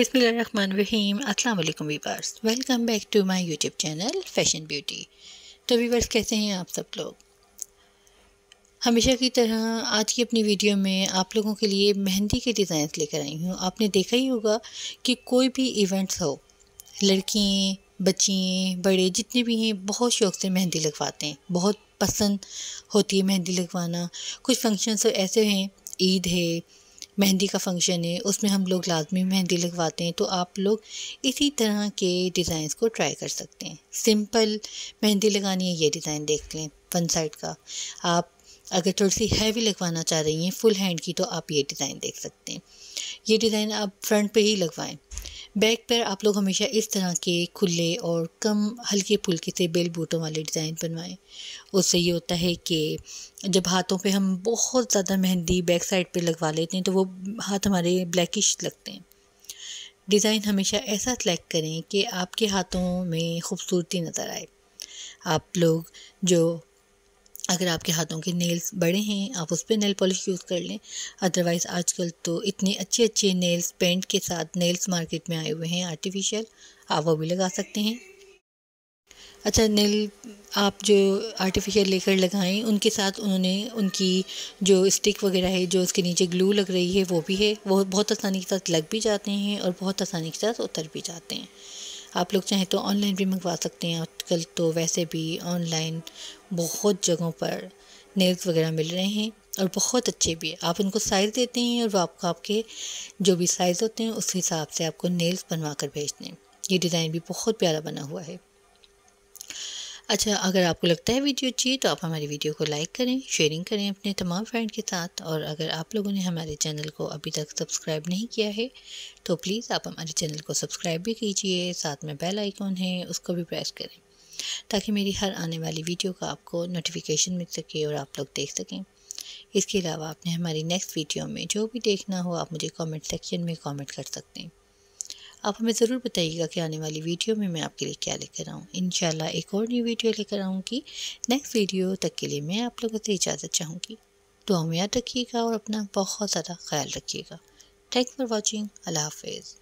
अस्सलाम वालेकुम viewers welcome back to my YouTube channel fashion beauty तो वीवर्स कैसे हैं आप सब लोग हमेशा की तरह आज की अपनी वीडियो में आप लोगों के लिए मेहंदी के डिज़ाइन लेकर आई हूँ आपने देखा ही होगा कि कोई भी इवेंट्स हो लड़कियाँ बच्चियाँ बड़े जितने भी हैं बहुत शौक़ से मेहंदी लगवाते हैं बहुत पसंद होती है मेहंदी लगवाना कुछ फंक्शन ऐसे हैं ईद है मेहंदी का फंक्शन है उसमें हम लोग लाजमी मेहंदी लगवाते हैं तो आप लोग इसी तरह के डिज़ाइंस को ट्राई कर सकते हैं सिंपल मेहंदी लगानी है ये डिज़ाइन देख लें वन साइड का आप अगर थोड़ी सी हैवी लगवाना चाह रही हैं फुल हैंड की तो आप ये डिज़ाइन देख सकते हैं ये डिज़ाइन आप फ्रंट पे ही लगवाएं बैक पर आप लोग हमेशा इस तरह के खुले और कम हल्के फुल्के से बेल बूटों वाले डिज़ाइन बनवाएं उससे ये होता है कि जब हाथों पे हम बहुत ज़्यादा मेहंदी बैक साइड पे लगवा लेते हैं तो वो हाथ हमारे ब्लैकिश लगते हैं डिज़ाइन हमेशा ऐसा सेलेक्ट करें कि आपके हाथों में खूबसूरती नज़र आए आप लोग जो अगर आपके हाथों के नेल्स बड़े हैं आप उस पर नेल पॉलिश यूज़ कर लें अदरवाइज़ आजकल तो इतने अच्छे अच्छे नेल्स पेंट के साथ नेल्स मार्केट में आए हुए हैं आर्टिफिशियल आप वो भी लगा सकते हैं अच्छा नेल आप जो आर्टिफिशियल लेकर लगाएं उनके साथ उन्होंने उनकी जो स्टिक वगैरह है जो उसके नीचे ग्लू लग रही है वो भी है वो बहुत आसानी के साथ लग भी जाते हैं और बहुत आसानी के साथ उतर भी जाते हैं आप लोग चाहें तो ऑनलाइन भी मंगवा सकते हैं आजकल तो वैसे भी ऑनलाइन बहुत जगहों पर नेल्स वगैरह मिल रहे हैं और बहुत अच्छे भी है आप उनको साइज़ देते हैं और वो आपको आपके जो भी साइज़ होते हैं उस हिसाब से आपको नेल्स बनवा कर भेजते हैं ये डिज़ाइन भी बहुत प्यारा बना हुआ है अच्छा अगर आपको लगता है वीडियो अच्छी तो आप हमारी वीडियो को लाइक करें शेयरिंग करें अपने तमाम फ्रेंड के साथ और अगर आप लोगों ने हमारे चैनल को अभी तक सब्सक्राइब नहीं किया है तो प्लीज़ आप हमारे चैनल को सब्सक्राइब भी कीजिए साथ में बेल आइकॉन है उसको भी प्रेस करें ताकि मेरी हर आने वाली वीडियो का आपको नोटिफिकेशन मिल सके और आप लोग देख सकें इसके अलावा आपने हमारी नेक्स्ट वीडियो में जो भी देखना हो आप मुझे कॉमेंट सेक्शन में कॉमेंट कर सकते हैं आप हमें ज़रूर बताइएगा कि आने वाली वीडियो में मैं आपके लिए क्या लेकर आऊँ इन एक और न्यू वीडियो लेकर आऊँगी नेक्स्ट वीडियो तक के लिए मैं आप लोगों से इजाज़त चाहूँगी तो हम याद रखिएगा और अपना बहुत ज़्यादा ख्याल रखिएगा थैंक फॉर वॉचिंग अल्लाह हाफिज़